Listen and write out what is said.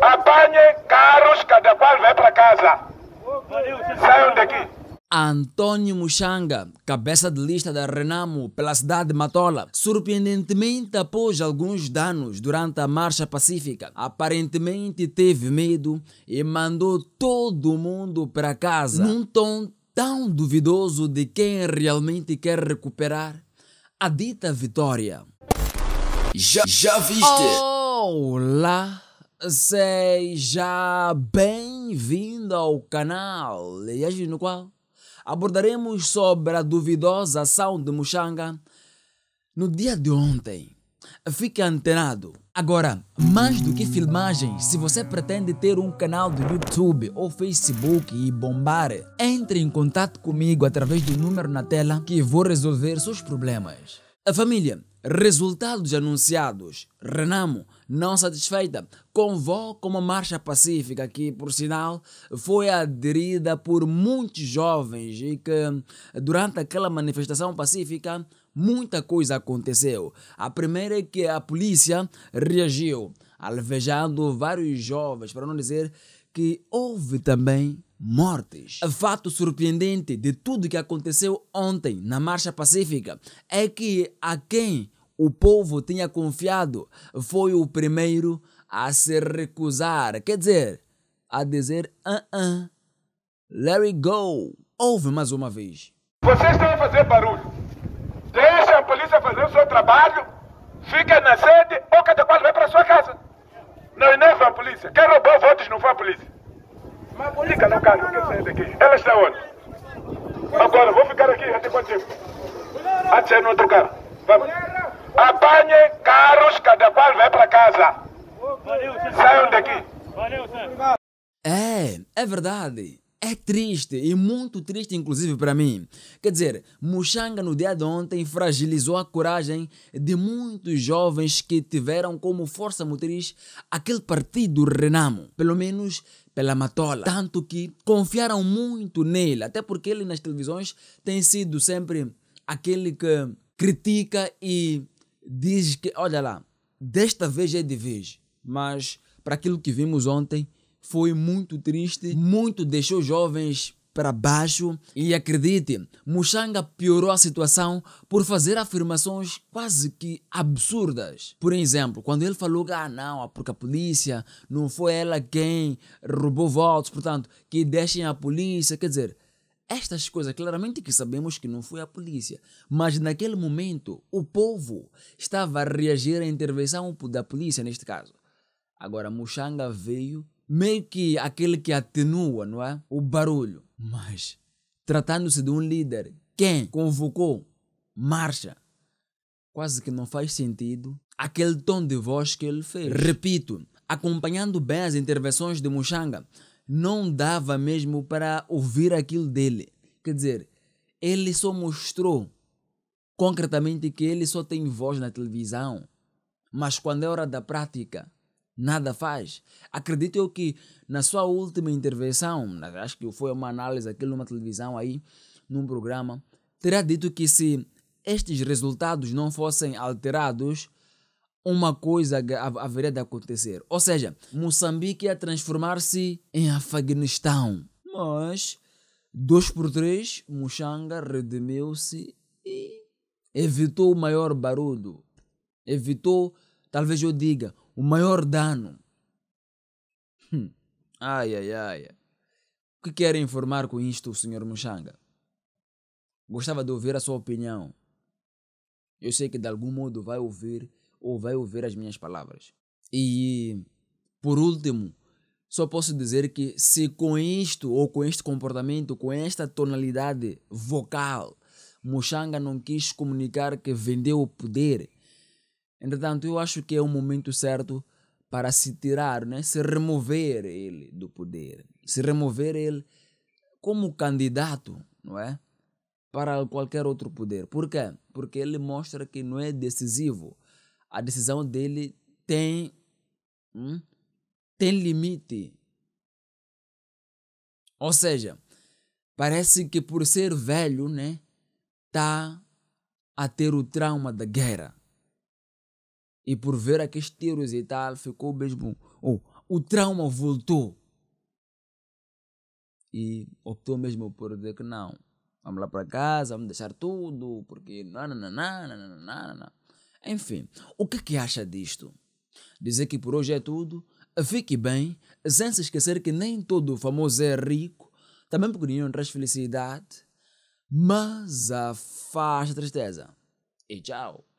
Apanhe carros, cada qual vai para casa. Saiam daqui. Antônio Muxanga, cabeça de lista da Renamo pela cidade de Matola, surpreendentemente após alguns danos durante a marcha pacífica, aparentemente teve medo e mandou todo mundo para casa, num tom tão duvidoso de quem realmente quer recuperar a dita vitória. Já, já viste? Olá! Seja bem-vindo ao canal no qual abordaremos sobre a duvidosa ação de Muxanga no dia de ontem. Fique antenado. Agora, mais do que filmagens, se você pretende ter um canal do YouTube ou Facebook e bombar, entre em contato comigo através do número na tela que vou resolver seus problemas. A família, Resultados anunciados. Renamo, não satisfeita, convoca uma marcha pacífica que, por sinal, foi aderida por muitos jovens e que, durante aquela manifestação pacífica, muita coisa aconteceu. A primeira é que a polícia reagiu, alvejando vários jovens, para não dizer que houve também mortes. Fato surpreendente de tudo que aconteceu ontem na Marcha Pacífica é que a quem o povo tinha confiado, foi o primeiro a se recusar, quer dizer, a dizer ah uh ah, -uh. let it go. Ouve mais uma vez. Vocês estão a fazer barulho. Deixa a polícia fazer o seu trabalho, fica na sede ou cada qual vai para sua casa. Não, não foi a polícia. Quem roubou votos não foi a polícia. Mas a polícia fica no tá carro, que eu daqui. Ela está onde? Tá Agora, vou ficar aqui até quanto tempo? Até no outro carro. Vamos. É verdade. É triste e muito triste, inclusive para mim. Quer dizer, Muxanga no dia de ontem fragilizou a coragem de muitos jovens que tiveram como força motriz aquele partido Renamo, pelo menos pela Matola. Tanto que confiaram muito nele, até porque ele nas televisões tem sido sempre aquele que critica e diz que, olha lá, desta vez é de vez, mas para aquilo que vimos ontem foi muito triste, muito deixou jovens para baixo e acredite, Muxanga piorou a situação por fazer afirmações quase que absurdas. Por exemplo, quando ele falou que ah, não, é porque a polícia não foi ela quem roubou votos, portanto, que deixem a polícia, quer dizer, estas coisas claramente que sabemos que não foi a polícia, mas naquele momento o povo estava a reagir à intervenção da polícia neste caso. Agora Muxanga veio meio que aquele que atenua, não é? O barulho. Mas, tratando-se de um líder, quem convocou marcha, quase que não faz sentido aquele tom de voz que ele fez. Repito, acompanhando bem as intervenções de Muxanga, não dava mesmo para ouvir aquilo dele. Quer dizer, ele só mostrou concretamente que ele só tem voz na televisão. Mas quando é hora da prática, nada faz. Acredito eu que na sua última intervenção, acho que foi uma análise aqui numa televisão aí, num programa, terá dito que se estes resultados não fossem alterados, uma coisa haveria de acontecer. Ou seja, Moçambique ia transformar-se em Afeganistão. Mas, dois por três, Muxanga redimiu-se e evitou o maior barulho. Evitou, talvez eu diga, o maior dano. Hum. Ai, ai, ai. O que quer informar com isto, Sr. Muxanga? Gostava de ouvir a sua opinião. Eu sei que de algum modo vai ouvir ou vai ouvir as minhas palavras. E, por último, só posso dizer que se com isto ou com este comportamento, com esta tonalidade vocal, Muxanga não quis comunicar que vendeu o poder Entretanto, eu acho que é o momento certo para se tirar, né? se remover ele do poder, se remover ele como candidato, não é? Para qualquer outro poder. Por quê? Porque ele mostra que não é decisivo. A decisão dele tem hum, tem limite. Ou seja, parece que por ser velho, né, tá a ter o trauma da guerra. E por ver aqueles tiros e tal, ficou mesmo. Oh, o trauma voltou. E optou mesmo por dizer que não. Vamos lá para casa, vamos deixar tudo, porque. Enfim, o que, que acha disto? Dizer que por hoje é tudo. Fique bem, sem se esquecer que nem todo famoso é rico, também porque nenhum traz felicidade, mas afasta a tristeza. E tchau!